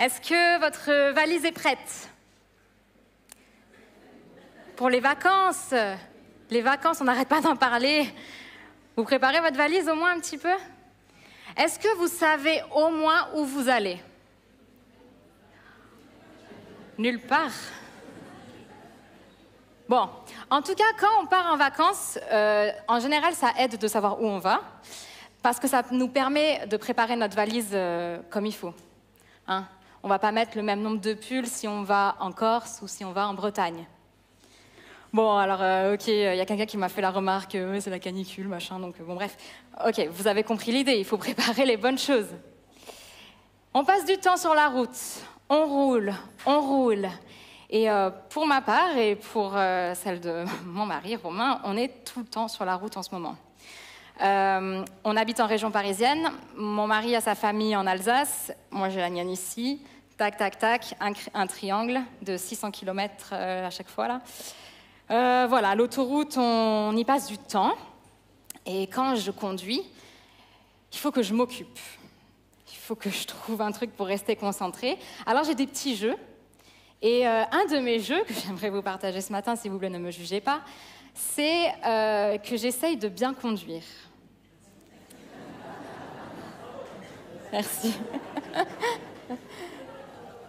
Est-ce que votre valise est prête Pour les vacances, les vacances, on n'arrête pas d'en parler. Vous préparez votre valise au moins un petit peu Est-ce que vous savez au moins où vous allez Nulle part. Bon, en tout cas, quand on part en vacances, euh, en général, ça aide de savoir où on va, parce que ça nous permet de préparer notre valise euh, comme il faut. Hein on va pas mettre le même nombre de pulls si on va en Corse ou si on va en Bretagne. Bon, alors, euh, ok, il y a quelqu'un qui m'a fait la remarque, euh, c'est la canicule, machin, donc euh, bon, bref. Ok, vous avez compris l'idée, il faut préparer les bonnes choses. On passe du temps sur la route, on roule, on roule. Et pour ma part et pour celle de mon mari, Romain, on est tout le temps sur la route en ce moment. Euh, on habite en région parisienne. Mon mari a sa famille en Alsace. Moi, j'ai la ici. Tac, tac, tac. Un, triangle de 600 km euh, à chaque fois. Là. Euh, voilà, l'autoroute, on, y passe du temps. Et quand je conduis, il faut que je m'occupe. Il faut que je trouve un truc pour rester concentrée. Alors, j'ai des petits jeux. Et un de mes jeux que j'aimerais vous partager ce matin, si vous ne me jugez pas, c'est que j'essaye de bien conduire. Merci.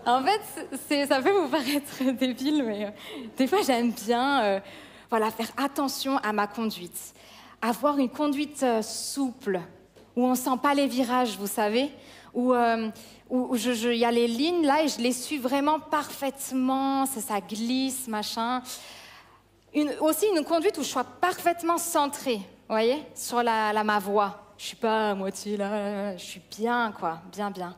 en fait, ça peut vous paraître débile, mais euh, des fois j'aime bien euh, voilà, faire attention à ma conduite. Avoir une conduite euh, souple, où on ne sent pas les virages, vous savez, où il où, je, y a les lignes là et je les suis vraiment parfaitement, ça, ça glisse, machin. Une, aussi une conduite où je sois parfaitement centrée, vous voyez, sur la, la, ma voix je suis pas à moitié là, je suis bien, quoi, bien, bien.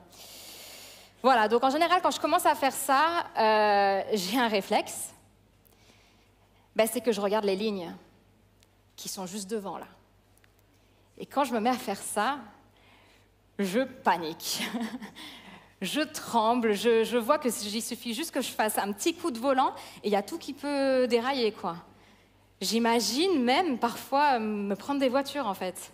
Voilà, donc en général, quand je commence à faire ça, euh, j'ai un réflexe, ben, c'est que je regarde les lignes qui sont juste devant là. Et quand je me mets à faire ça, je panique. je tremble, je, vois que j'y suffit juste que je fasse un petit coup de volant et il y a tout qui peut dérailler, quoi. J'imagine même parfois me prendre des voitures, en fait.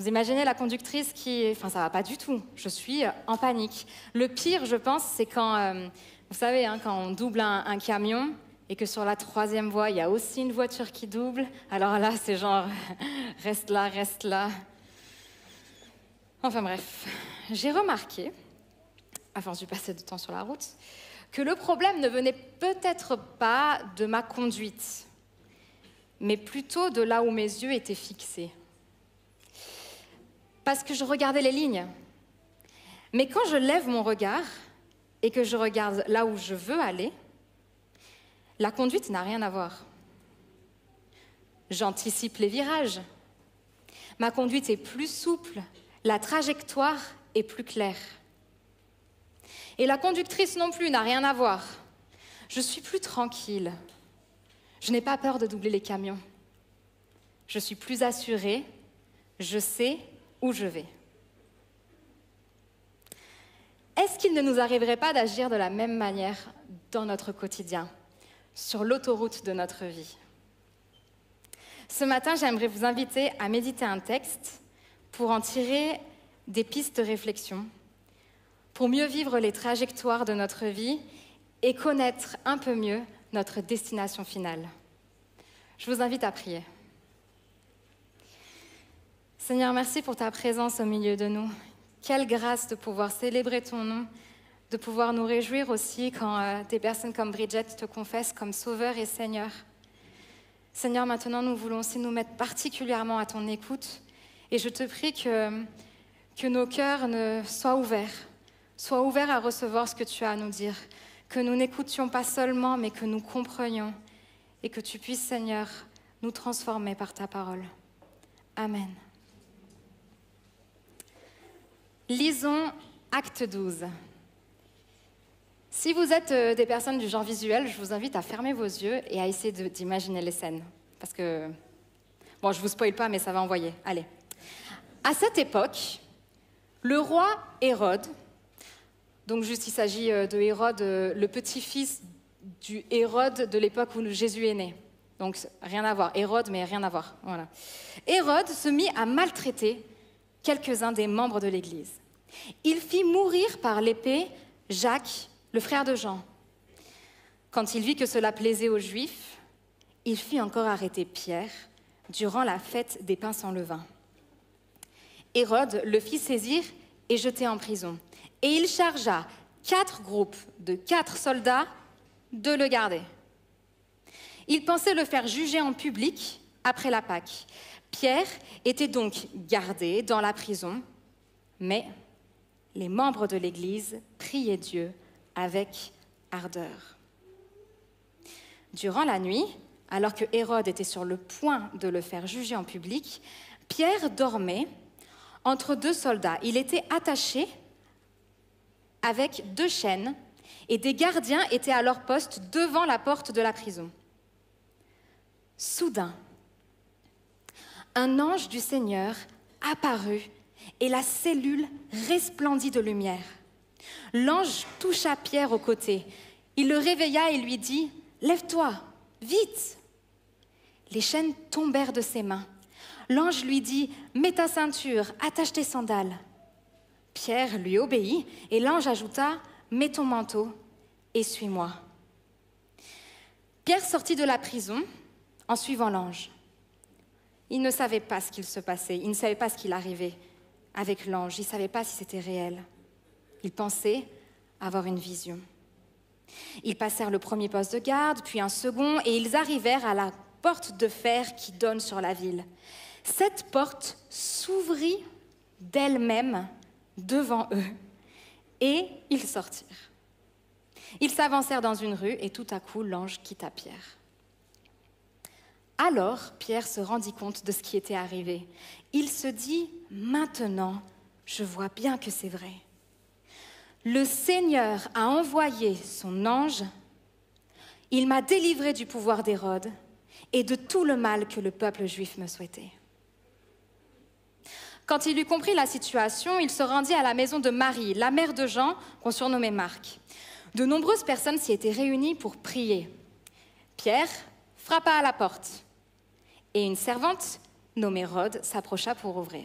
Vous imaginez la conductrice qui, enfin, ça va pas du tout. Je suis euh, en panique. Le pire, je pense, c'est quand, euh, vous savez, hein, quand on double un, camion et que sur la troisième voie, il y a aussi une voiture qui double. Alors là, c'est genre, reste là, reste là. Enfin bref, j'ai remarqué, à force de passer du temps sur la route, que le problème ne venait peut-être pas de ma conduite, mais plutôt de là où mes yeux étaient fixés parce que je regardais les lignes. Mais quand je lève mon regard et que je regarde là où je veux aller, la conduite n'a rien à voir. J'anticipe les virages. Ma conduite est plus souple. La trajectoire est plus claire. Et la conductrice non plus n'a rien à voir. Je suis plus tranquille. Je n'ai pas peur de doubler les camions. Je suis plus assurée. Je sais où je vais. Est-ce qu'il ne nous arriverait pas d'agir de la même manière dans notre quotidien, sur l'autoroute de notre vie Ce matin, j'aimerais vous inviter à méditer un texte pour en tirer des pistes de réflexion, pour mieux vivre les trajectoires de notre vie et connaître un peu mieux notre destination finale. Je vous invite à prier. Seigneur, merci pour ta présence au milieu de nous. Quelle grâce de pouvoir célébrer ton nom, de pouvoir nous réjouir aussi quand euh, des personnes comme Bridget te confessent comme Sauveur et Seigneur. Seigneur, maintenant nous voulons aussi nous mettre particulièrement à ton écoute et je te prie que, que nos cœurs ne soient ouverts, soient ouverts à recevoir ce que tu as à nous dire, que nous n'écoutions pas seulement mais que nous comprenions et que tu puisses, Seigneur, nous transformer par ta parole. Amen. Lisons Acte 12. Si vous êtes euh, des personnes du genre visuel, je vous invite à fermer vos yeux et à essayer d'imaginer les scènes. Parce que, bon, je vous spoil pas, mais ça va envoyer. Allez. À cette époque, le roi Hérode, donc juste il s'agit euh, de Hérode, euh, le petit-fils du Hérode de l'époque où Jésus est né. Donc rien à voir, Hérode, mais rien à voir. Voilà. Hérode se mit à maltraiter quelques-uns des membres de l'Église. Il fit mourir par l'épée Jacques, le frère de Jean. Quand il vit que cela plaisait aux Juifs, il fit encore arrêter Pierre durant la fête des pains sans levain. Hérode le fit saisir et jeter en prison. Et il chargea quatre groupes de quatre soldats de le garder. Il pensait le faire juger en public après la Pâque. Pierre était donc gardé dans la prison, mais les membres de l'Église priaient Dieu avec ardeur. Durant la nuit, alors que Hérode était sur le point de le faire juger en public, Pierre dormait entre deux soldats. Il était attaché avec deux chaînes et des gardiens étaient à leur poste devant la porte de la prison. Soudain, un ange du Seigneur apparut et la cellule resplendit de lumière. L'ange toucha Pierre au côté. Il le réveilla et lui dit, Lève-toi, vite. Les chaînes tombèrent de ses mains. L'ange lui dit, Mets ta ceinture, attache tes sandales. Pierre lui obéit et l'ange ajouta, Mets ton manteau et suis-moi. Pierre sortit de la prison en suivant l'ange. Il ne savait pas ce qu'il se passait, il ne savait pas ce qu'il arrivait avec l'ange. Il ne savait pas si c'était réel. Il pensait avoir une vision. Ils passèrent le premier poste de garde, puis un second, et ils arrivèrent à la porte de fer qui donne sur la ville. Cette porte s'ouvrit d'elle-même devant eux, et ils sortirent. Ils s'avancèrent dans une rue, et tout à coup l'ange quitta Pierre. Alors Pierre se rendit compte de ce qui était arrivé il se dit, maintenant, je vois bien que c'est vrai. Le Seigneur a envoyé son ange, il m'a délivré du pouvoir d'Hérode et de tout le mal que le peuple juif me souhaitait. Quand il eut compris la situation, il se rendit à la maison de Marie, la mère de Jean, qu'on surnommait Marc. De nombreuses personnes s'y étaient réunies pour prier. Pierre frappa à la porte et une servante nommé s'approcha pour ouvrir.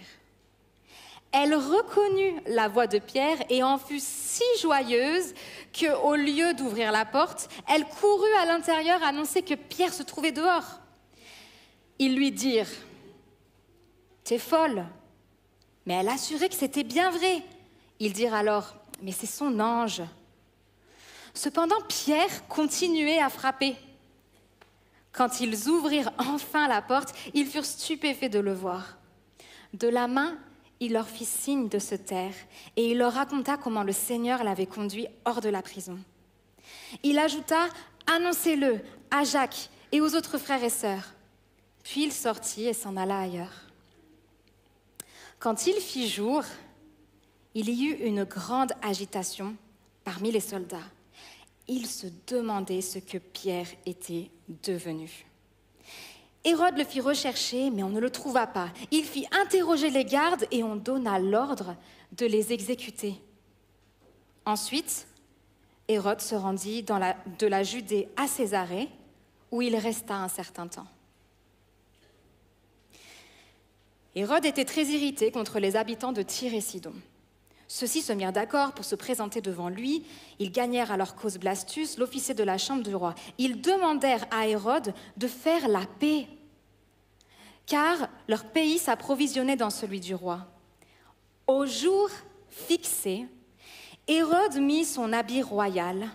Elle reconnut la voix de Pierre et en fut si joyeuse que, au lieu d'ouvrir la porte, elle courut à l'intérieur annoncer que Pierre se trouvait dehors. Ils lui dirent T'es folle Mais elle assurait que c'était bien vrai. Ils dirent alors Mais c'est son ange. Cependant, Pierre continuait à frapper. Quand ils ouvrirent enfin la porte, ils furent stupéfaits de le voir. De la main, il leur fit signe de se taire, et il leur raconta comment le Seigneur l'avait conduit hors de la prison. Il ajouta, Annoncez-le à Jacques et aux autres frères et sœurs. Puis il sortit et s'en alla ailleurs. Quand il fit jour, il y eut une grande agitation parmi les soldats il se demandait ce que Pierre était devenu. Hérode le fit rechercher, mais on ne le trouva pas. Il fit interroger les gardes et on donna l'ordre de les exécuter. Ensuite, Hérode se rendit de la Judée à Césarée, où il resta un certain temps. Hérode était très irrité contre les habitants de Tyr Sidon. Ceux-ci se mirent d'accord pour se présenter devant lui. Ils gagnèrent à leur cause Blastus, l'officier de la chambre du roi. Ils demandèrent à Hérode de faire la paix, car leur pays s'approvisionnait dans celui du roi. Au jour fixé, Hérode mit son habit royal.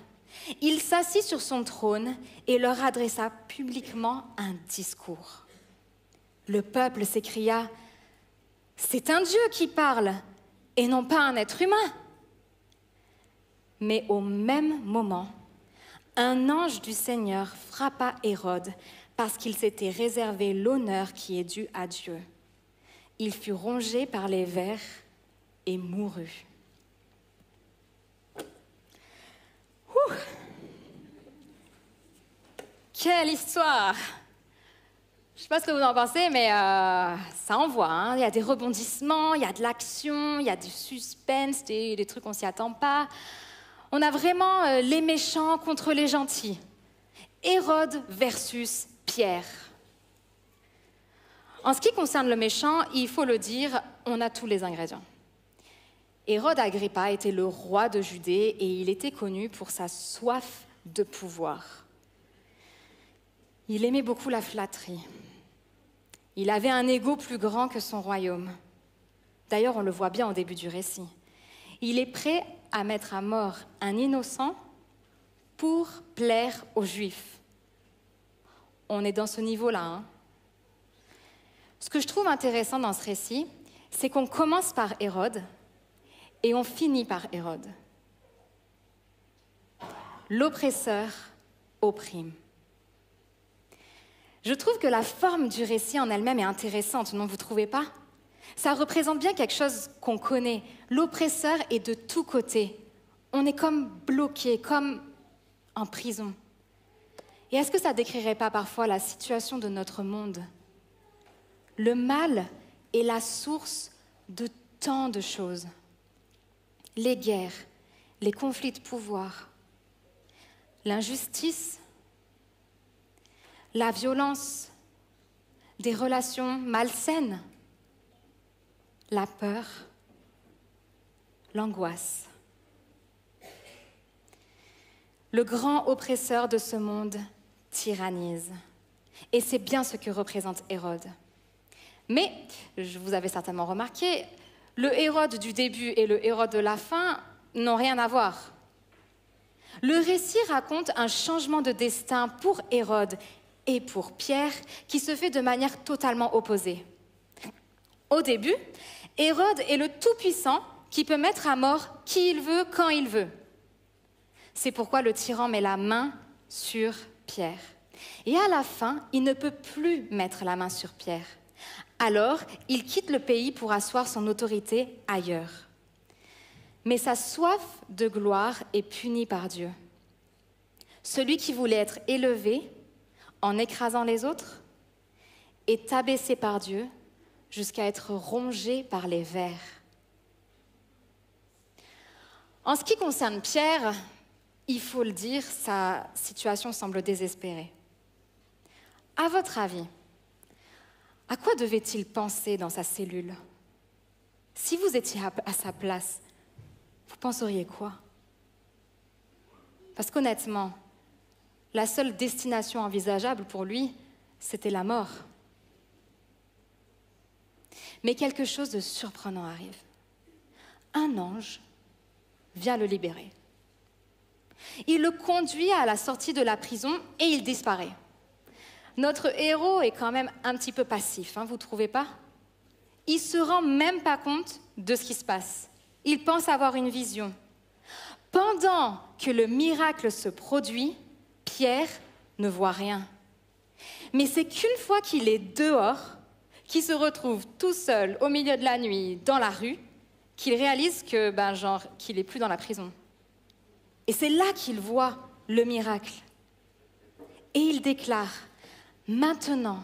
Il s'assit sur son trône et leur adressa publiquement un discours. Le peuple s'écria, C'est un Dieu qui parle et non pas un être humain. Mais au même moment, un ange du Seigneur frappa Hérode parce qu'il s'était réservé l'honneur qui est dû à Dieu. Il fut rongé par les vers et mourut. Quelle histoire je ne sais pas ce que vous en pensez, mais euh, ça envoie. Hein. Il y a des rebondissements, il y a de l'action, il y a du suspense, des, trucs qu'on s'y attend pas. On a vraiment euh, les méchants contre les gentils. Hérode versus Pierre. En ce qui concerne le méchant, il faut le dire, on a tous les ingrédients. Hérode Agrippa était le roi de Judée et il était connu pour sa soif de pouvoir. Il aimait beaucoup la flatterie. Il avait un ego plus grand que son royaume. D'ailleurs, on le voit bien au début du récit. Il est prêt à mettre à mort un innocent pour plaire aux Juifs. On est dans ce niveau-là. Hein. ce que je trouve intéressant dans ce récit, c'est qu'on commence par Hérode et on finit par Hérode. L'oppresseur opprime. Je trouve que la forme du récit en elle-même est intéressante, non vous trouvez pas Ça représente bien quelque chose qu'on connaît. L'oppresseur est de tous côtés. On est comme bloqué, comme en prison. Et est-ce que ça décrirait pas parfois la situation de notre monde Le mal est la source de tant de choses. Les guerres, les conflits de pouvoir, l'injustice, la violence, des relations malsaines, la peur, l'angoisse. Le grand oppresseur de ce monde tyrannise. Et c'est bien ce que représente Hérode. Mais, je vous avais certainement remarqué, le Hérode du début et le Hérode de la fin n'ont rien à voir. Le récit raconte un changement de destin pour Hérode et pour Pierre, qui se fait de manière totalement opposée. Au début, Hérode est le Tout-Puissant qui peut mettre à mort qui il veut, quand il veut. C'est pourquoi le tyran met la main sur Pierre. Et à la fin, il ne peut plus mettre la main sur Pierre. Alors, il quitte le pays pour asseoir son autorité ailleurs. Mais sa soif de gloire est punie par Dieu. Celui qui voulait être élevé en écrasant les autres, est abaissé par Dieu jusqu'à être rongé par les vers. En ce qui concerne Pierre, il faut le dire, sa situation semble désespérée. À votre avis, à quoi devait-il penser dans sa cellule Si vous étiez à sa place, vous penseriez quoi Parce qu'honnêtement, la seule destination envisageable pour lui, c'était la mort. Mais quelque chose de surprenant arrive. Un ange vient le libérer. Il le conduit à la sortie de la prison et il disparaît. Notre héros est quand même un petit peu passif, hein, vous ne trouvez pas Il se rend même pas compte de ce qui se passe. Il pense avoir une vision. Pendant que le miracle se produit, Pierre ne voit rien. Mais c'est qu'une fois qu'il est dehors, qu'il se retrouve tout seul au milieu de la nuit, dans la rue, qu'il réalise que, ben, genre, qu'il n'est plus dans la prison. Et c'est là qu'il voit le miracle. Et il déclare, maintenant,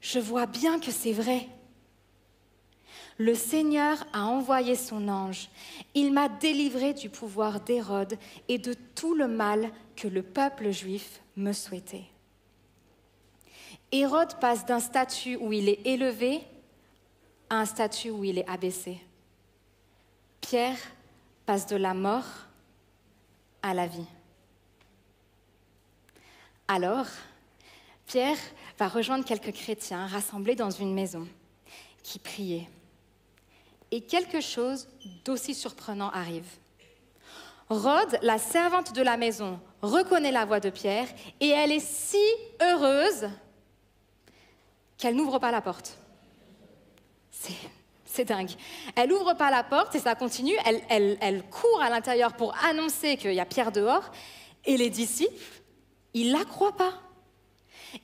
je vois bien que c'est vrai. Le Seigneur a envoyé son ange. Il m'a délivré du pouvoir d'Hérode et de tout le mal que le peuple juif me souhaitait. Hérode passe d'un statut où il est élevé à un statut où il est abaissé. Pierre passe de la mort à la vie. Alors, Pierre va rejoindre quelques chrétiens rassemblés dans une maison qui priaient et quelque chose d'aussi surprenant arrive. Rode, la servante de la maison, reconnaît la voix de Pierre et elle est si heureuse qu'elle n'ouvre pas la porte. C'est, dingue. Elle n'ouvre pas la porte et ça continue. Elle, court à l'intérieur pour annoncer qu'il y a Pierre dehors et les disciples, ils la croient pas.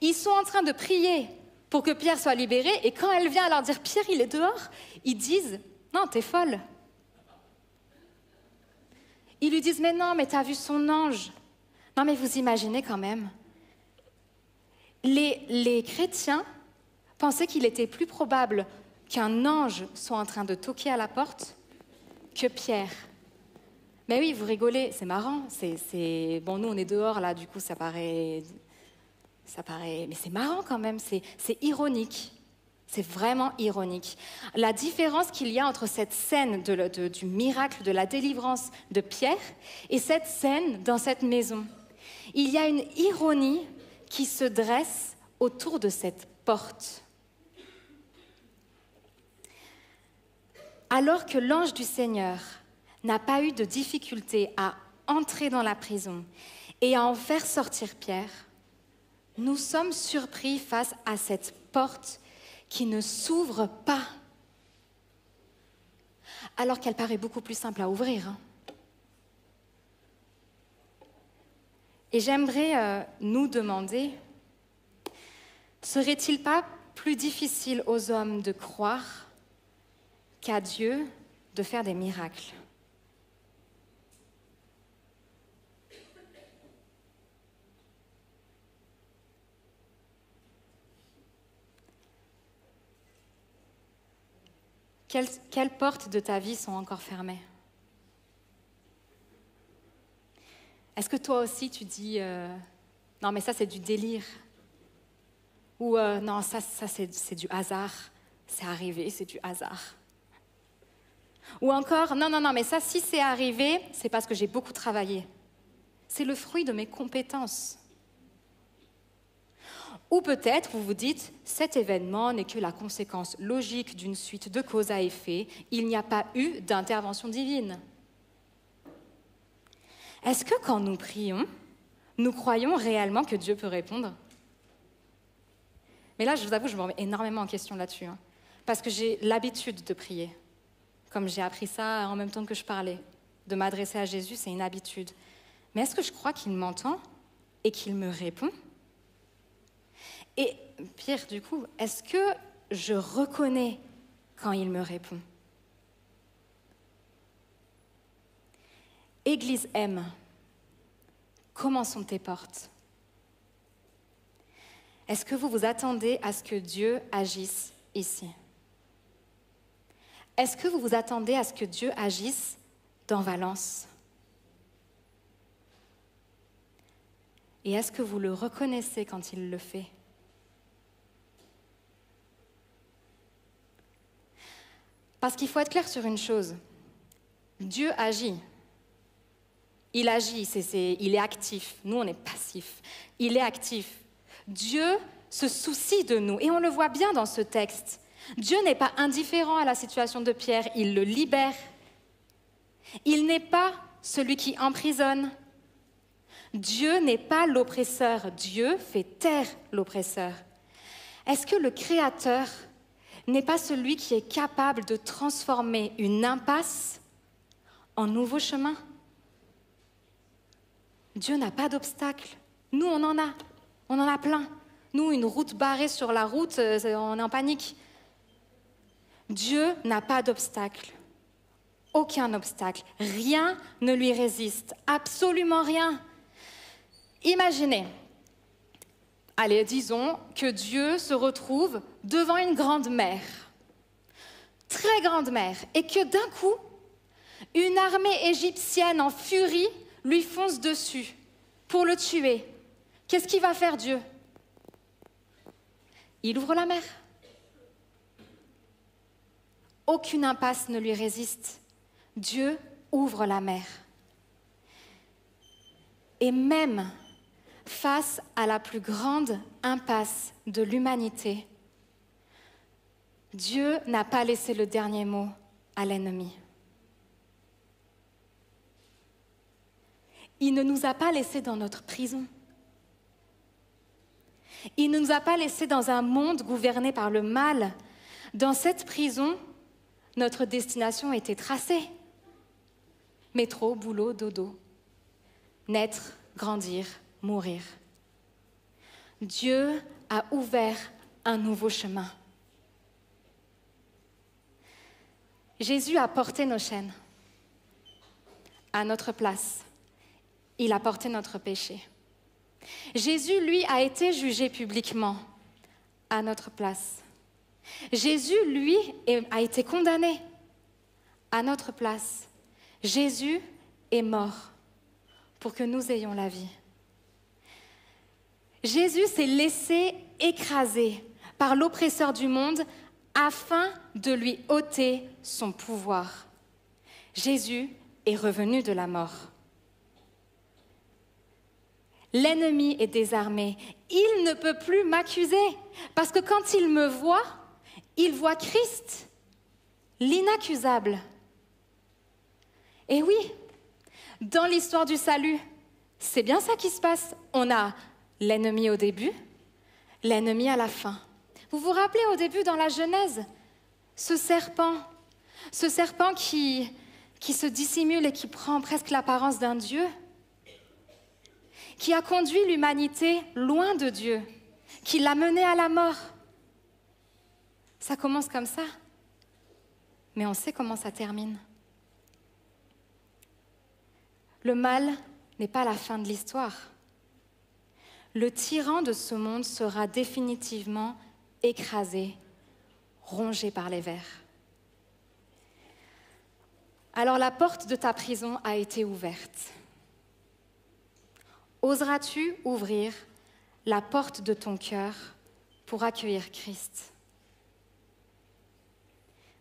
Ils sont en train de prier pour que Pierre soit libéré et quand elle vient à leur dire Pierre, il est dehors, ils disent non, t'es folle. Ils lui disent, mais non, mais t'as vu son ange. Non, mais vous imaginez quand même. Les, chrétiens pensaient qu'il était plus probable qu'un ange soit en train de toquer à la porte que Pierre. Mais oui, vous rigolez, c'est marrant. C'est, Bon, nous, on est dehors, là, du coup, ça paraît... Ça paraît... Mais c'est marrant quand même, c'est ironique. C'est vraiment ironique. La différence qu'il y a entre cette scène du miracle, de la délivrance de Pierre, et cette scène dans cette maison. Il y a une ironie qui se dresse autour de cette porte. Alors que l'ange du Seigneur n'a pas eu de difficulté à entrer dans la prison et à en faire sortir Pierre, nous sommes surpris face à cette porte qui ne s'ouvre pas, alors qu'elle paraît beaucoup plus simple à ouvrir. Hein. Et j'aimerais euh, nous demander, serait-il pas plus difficile aux hommes de croire qu'à Dieu de faire des miracles quelles, portes de ta vie sont encore fermées Est-ce que toi aussi tu dis euh, non mais ça c'est du délire ou euh, non ça, ça c'est du hasard, c'est arrivé, c'est du hasard. Ou encore non non non mais ça si c'est arrivé c'est parce que j'ai beaucoup travaillé, c'est le fruit de mes compétences. Ou peut-être vous vous dites, cet événement n'est que la conséquence logique d'une suite de causes à effet, il n'y a pas eu d'intervention divine. Est-ce que quand nous prions, nous croyons réellement que Dieu peut répondre Mais là, je vous avoue, je me remets énormément en question là-dessus, hein, parce que j'ai l'habitude de prier, comme j'ai appris ça en même temps que je parlais. De m'adresser à Jésus, c'est une habitude. Mais est-ce que je crois qu'il m'entend et qu'il me répond et Pierre, du coup, est-ce que je reconnais quand il me répond Église M, comment sont tes portes Est-ce que vous vous attendez à ce que Dieu agisse ici Est-ce que vous vous attendez à ce que Dieu agisse dans Valence Et est-ce que vous le reconnaissez quand il le fait Parce qu'il faut être clair sur une chose. Dieu agit. Il agit, il est actif. Nous, on est passif. Il est actif. Dieu se soucie de nous. Et on le voit bien dans ce texte. Dieu n'est pas indifférent à la situation de Pierre, il le libère. Il n'est pas celui qui emprisonne. Dieu n'est pas l'oppresseur, Dieu fait taire l'oppresseur. Est-ce que le Créateur n'est pas celui qui est capable de transformer une impasse en nouveau chemin. Dieu n'a pas d'obstacle. Nous, on en a. On en a plein. Nous, une route barrée sur la route, euh, on est en panique. Dieu n'a pas d'obstacle. Aucun obstacle. Rien ne lui résiste. Absolument rien. Imaginez, Allez, disons que Dieu se retrouve devant une grande mer, très grande mer, et que d'un coup, une armée égyptienne en furie lui fonce dessus pour le tuer. Qu'est-ce qu'il va faire Dieu Il ouvre la mer. Aucune impasse ne lui résiste. Dieu ouvre la mer. Et même face à la plus grande impasse de l'humanité, Dieu n'a pas laissé le dernier mot à l'ennemi. Il ne nous a pas laissés dans notre prison. Il ne nous a pas laissés dans un monde gouverné par le mal. Dans cette prison, notre destination était tracée. Métro, boulot, dodo. Naître, grandir, mourir. Dieu a ouvert un nouveau chemin. Jésus a porté nos chaînes à notre place. Il a porté notre péché. Jésus, lui, a été jugé publiquement à notre place. Jésus, lui, a été condamné à notre place. Jésus est mort pour que nous ayons la vie. Jésus s'est laissé écraser par l'oppresseur du monde afin de lui ôter son pouvoir. Jésus est revenu de la mort. L'ennemi est désarmé. Il ne peut plus m'accuser parce que quand il me voit, il voit Christ, l'inaccusable. Et oui, dans l'histoire du salut, c'est bien ça qui se passe. On a L'ennemi au début, l'ennemi à la fin. Vous vous rappelez au début dans la Genèse, ce serpent, ce serpent qui, se dissimule et qui prend presque l'apparence d'un Dieu, qui a conduit l'humanité loin de Dieu, qui l'a mené à la mort. Ça commence comme ça, mais on sait comment ça termine. Le mal n'est pas la fin de l'histoire le tyran de ce monde sera définitivement écrasé, rongé par les vers. Alors la porte de ta prison a été ouverte. Oseras-tu ouvrir la porte de ton cœur pour accueillir Christ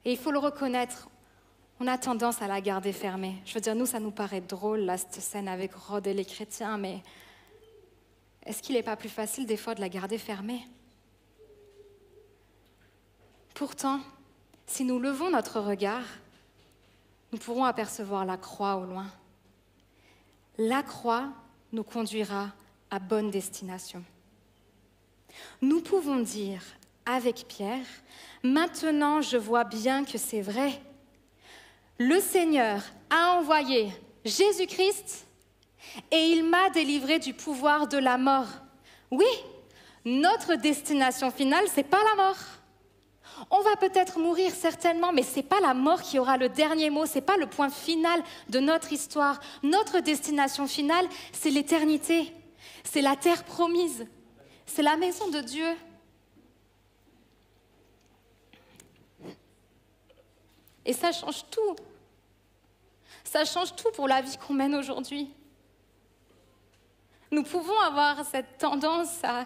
Et il faut le reconnaître, on a tendance à la garder fermée. Je veux dire, nous, ça nous paraît drôle, là, cette scène avec Rod et les chrétiens, mais est-ce qu'il n'est pas plus facile des fois de la garder fermée Pourtant, si nous levons notre regard, nous pourrons apercevoir la croix au loin. La croix nous conduira à bonne destination. Nous pouvons dire avec Pierre, maintenant je vois bien que c'est vrai. Le Seigneur a envoyé Jésus-Christ et il m'a délivré du pouvoir de la mort. Oui, notre destination finale, c'est pas la mort. On va peut-être mourir certainement, mais n'est pas la mort qui aura le dernier mot, c'est pas le point final de notre histoire. Notre destination finale, c'est l'éternité. C'est la terre promise. C'est la maison de Dieu. Et ça change tout. Ça change tout pour la vie qu'on mène aujourd'hui. Nous pouvons avoir cette tendance à,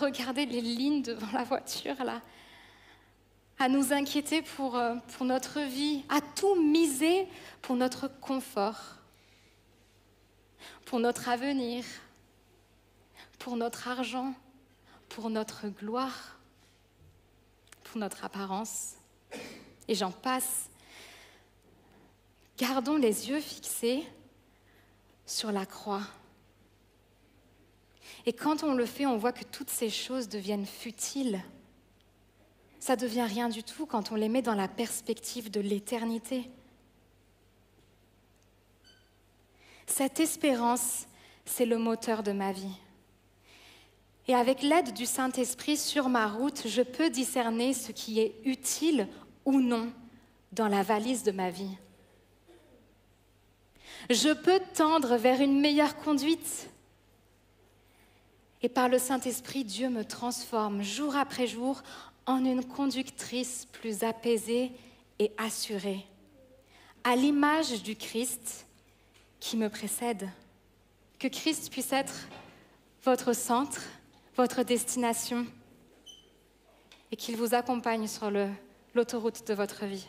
regarder les lignes devant la voiture, là, à nous inquiéter euh, pour notre vie, à tout miser pour notre confort, pour notre avenir, pour notre argent, pour notre gloire, pour notre apparence. Et j'en passe. Gardons les yeux fixés sur la croix. Et quand on le fait, on voit que toutes ces choses deviennent futiles. Ça devient rien du tout quand on les met dans la perspective de l'éternité. Cette espérance, c'est le moteur de ma vie. Et avec l'aide du Saint-Esprit sur ma route, je peux discerner ce qui est utile ou non dans la valise de ma vie. Je peux tendre vers une meilleure conduite. Et par le Saint-Esprit, Dieu me transforme jour après jour en une conductrice plus apaisée et assurée, à l'image du Christ qui me précède. Que Christ puisse être votre centre, votre destination, et qu'il vous accompagne sur l'autoroute de votre vie.